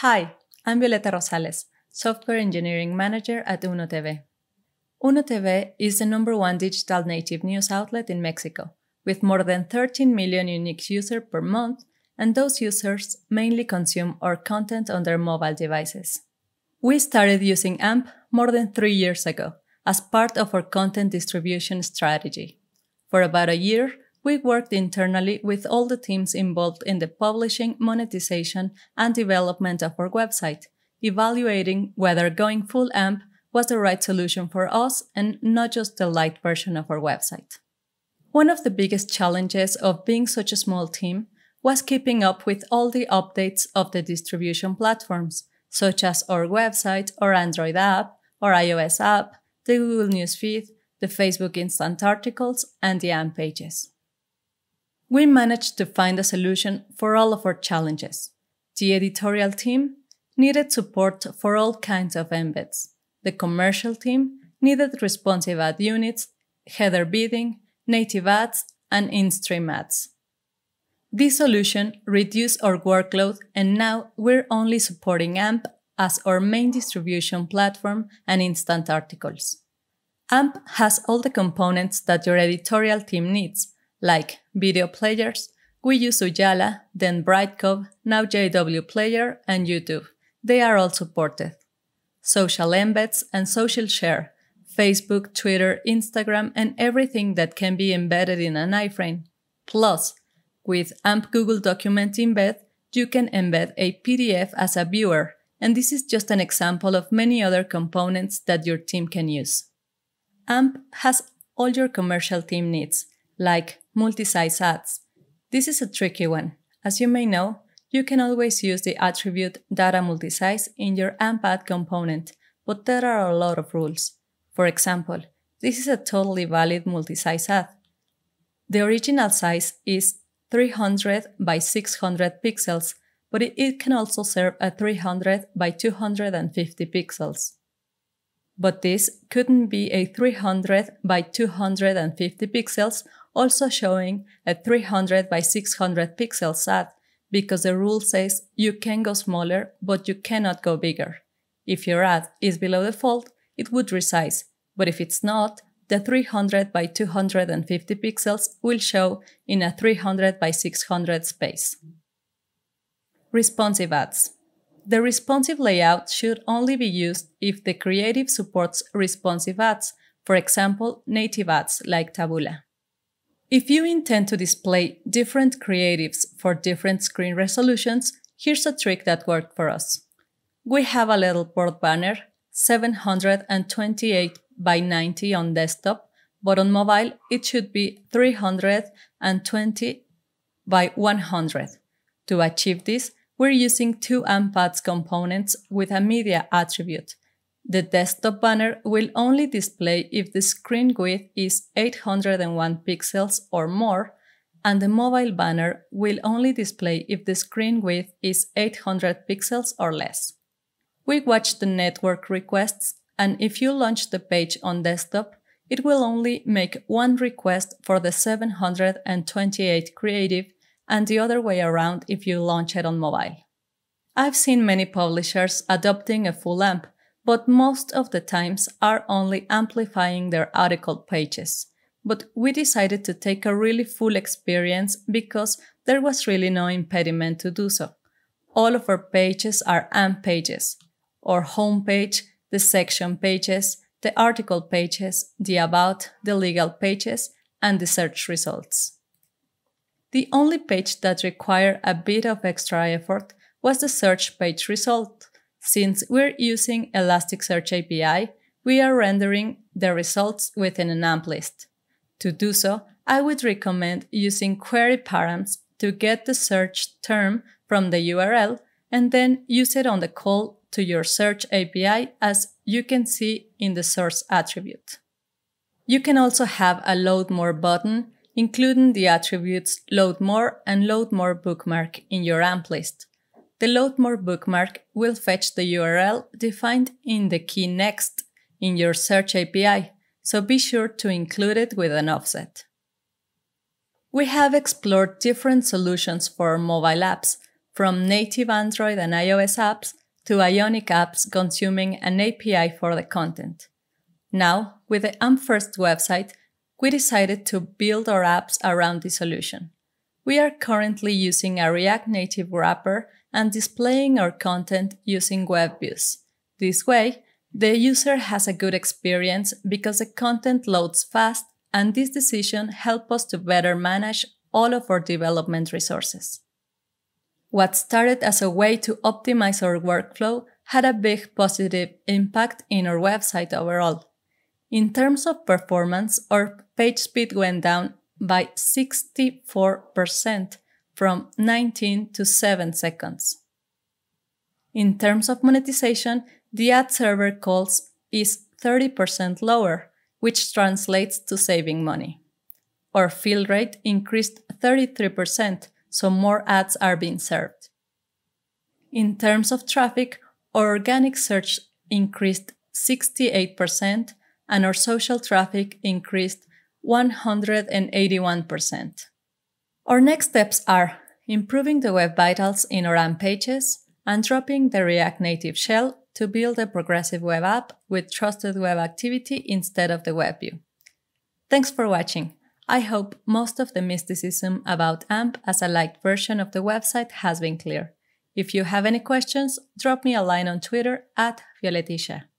Hi, I'm Violeta Rosales, Software Engineering Manager at Uno TV is the number one digital native news outlet in Mexico, with more than 13 million unique users per month, and those users mainly consume our content on their mobile devices. We started using AMP more than three years ago as part of our content distribution strategy. For about a year, we worked internally with all the teams involved in the publishing, monetization, and development of our website, evaluating whether going full AMP was the right solution for us and not just the light version of our website. One of the biggest challenges of being such a small team was keeping up with all the updates of the distribution platforms, such as our website, our Android app, our iOS app, the Google News feed, the Facebook Instant articles, and the AMP pages we managed to find a solution for all of our challenges. The editorial team needed support for all kinds of embeds. The commercial team needed responsive ad units, header bidding, native ads, and in-stream ads. This solution reduced our workload and now we're only supporting AMP as our main distribution platform and instant articles. AMP has all the components that your editorial team needs, like video players, we use Ujala, then Brightcove, now JW Player, and YouTube. They are all supported. Social embeds and social share, Facebook, Twitter, Instagram, and everything that can be embedded in an iframe. Plus, with AMP Google Document Embed, you can embed a PDF as a viewer, and this is just an example of many other components that your team can use. AMP has all your commercial team needs, like multi-size ads. This is a tricky one. As you may know, you can always use the attribute data multi-size in your ad component, but there are a lot of rules. For example, this is a totally valid multi-size ad. The original size is 300 by 600 pixels, but it can also serve a 300 by 250 pixels. But this couldn't be a 300 by 250 pixels also showing a 300 by 600 pixel SAT because the rule says you can go smaller but you cannot go bigger. If your ad is below default, it would resize, but if it's not, the 300 by 250 pixels will show in a 300 by 600 space. Responsive ads. The responsive layout should only be used if the creative supports responsive ads, for example, native ads like Taboola. If you intend to display different creatives for different screen resolutions, here's a trick that worked for us. We have a little board banner, 728 by 90 on desktop, but on mobile it should be 320 by 100. To achieve this, we're using two AMPADS components with a media attribute. The desktop banner will only display if the screen width is 801 pixels or more, and the mobile banner will only display if the screen width is 800 pixels or less. We watch the network requests, and if you launch the page on desktop, it will only make one request for the 728 creative and the other way around if you launch it on mobile. I've seen many publishers adopting a full AMP, but most of the times are only amplifying their article pages. But we decided to take a really full experience because there was really no impediment to do so. All of our pages are AMP pages, our homepage, the section pages, the article pages, the about, the legal pages, and the search results. The only page that required a bit of extra effort was the search page result. Since we're using Elasticsearch API, we are rendering the results within an AMP list. To do so, I would recommend using query params to get the search term from the URL and then use it on the call to your search API as you can see in the source attribute. You can also have a load more button, including the attributes load more and load more bookmark in your AMP list. The LoadMore bookmark will fetch the URL defined in the key next in your search API, so be sure to include it with an offset. We have explored different solutions for mobile apps, from native Android and iOS apps to Ionic apps consuming an API for the content. Now, with the AmpFirst website, we decided to build our apps around this solution. We are currently using a React Native wrapper and displaying our content using web views. This way, the user has a good experience because the content loads fast and this decision helps us to better manage all of our development resources. What started as a way to optimize our workflow had a big positive impact in our website overall. In terms of performance, our page speed went down by 64%, from 19 to 7 seconds. In terms of monetization, the ad server calls is 30% lower, which translates to saving money. Our fill rate increased 33%, so more ads are being served. In terms of traffic, our organic search increased 68% and our social traffic increased 181%. Our next steps are improving the web vitals in our AMP pages and dropping the React Native shell to build a progressive web app with trusted web activity instead of the web view. Thanks for watching. I hope most of the mysticism about AMP as a light version of the website has been clear. If you have any questions, drop me a line on Twitter at Violetisha.